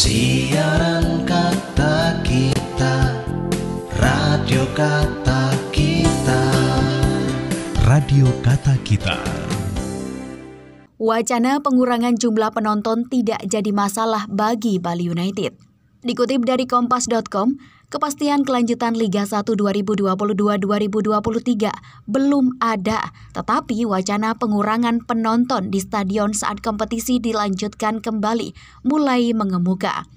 Siaran kata kita Radio kata kita Radio kata kita Wacana pengurangan jumlah penonton tidak jadi masalah bagi Bali United. Dikutip dari kompas.com, kepastian kelanjutan Liga 1 2022-2023 belum ada, tetapi wacana pengurangan penonton di stadion saat kompetisi dilanjutkan kembali mulai mengemuka.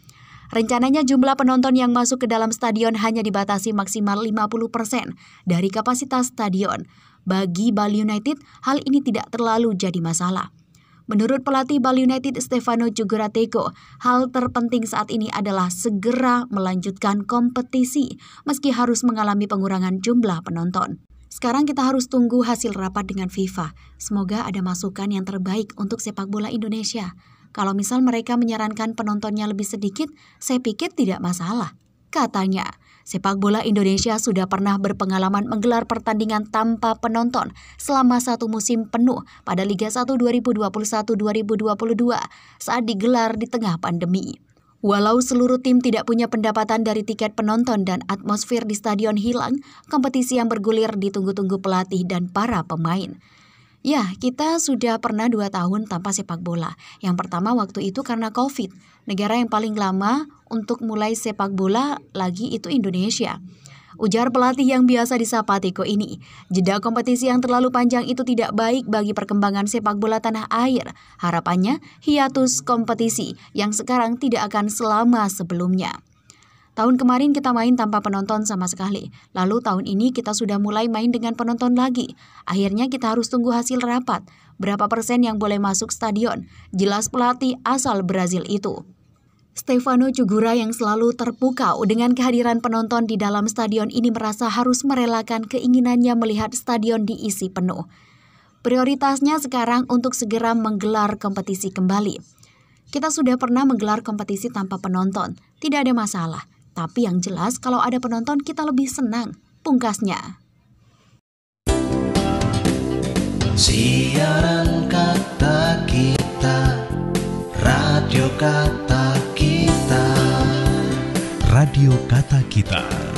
Rencananya jumlah penonton yang masuk ke dalam stadion hanya dibatasi maksimal 50% persen dari kapasitas stadion. Bagi Bali United, hal ini tidak terlalu jadi masalah. Menurut pelatih Bali United Stefano Jugoratego, hal terpenting saat ini adalah segera melanjutkan kompetisi meski harus mengalami pengurangan jumlah penonton. Sekarang kita harus tunggu hasil rapat dengan FIFA. Semoga ada masukan yang terbaik untuk sepak bola Indonesia. Kalau misal mereka menyarankan penontonnya lebih sedikit, saya pikir tidak masalah. Katanya, Sepak bola Indonesia sudah pernah berpengalaman menggelar pertandingan tanpa penonton selama satu musim penuh pada Liga 1 2021-2022 saat digelar di tengah pandemi. Walau seluruh tim tidak punya pendapatan dari tiket penonton dan atmosfer di stadion hilang, kompetisi yang bergulir ditunggu-tunggu pelatih dan para pemain. Ya, kita sudah pernah dua tahun tanpa sepak bola. Yang pertama waktu itu karena COVID. Negara yang paling lama untuk mulai sepak bola lagi itu Indonesia. Ujar pelatih yang biasa disapa Tiko ini, jeda kompetisi yang terlalu panjang itu tidak baik bagi perkembangan sepak bola tanah air. Harapannya, hiatus kompetisi yang sekarang tidak akan selama sebelumnya. Tahun kemarin kita main tanpa penonton sama sekali. Lalu tahun ini kita sudah mulai main dengan penonton lagi. Akhirnya kita harus tunggu hasil rapat. Berapa persen yang boleh masuk stadion? Jelas pelatih asal Brazil itu. Stefano Cugura yang selalu terpukau dengan kehadiran penonton di dalam stadion ini merasa harus merelakan keinginannya melihat stadion diisi penuh. Prioritasnya sekarang untuk segera menggelar kompetisi kembali. Kita sudah pernah menggelar kompetisi tanpa penonton, tidak ada masalah. Tapi yang jelas kalau ada penonton kita lebih senang, pungkasnya. Siaran kata kita, radio kata kita. Radio kata kita.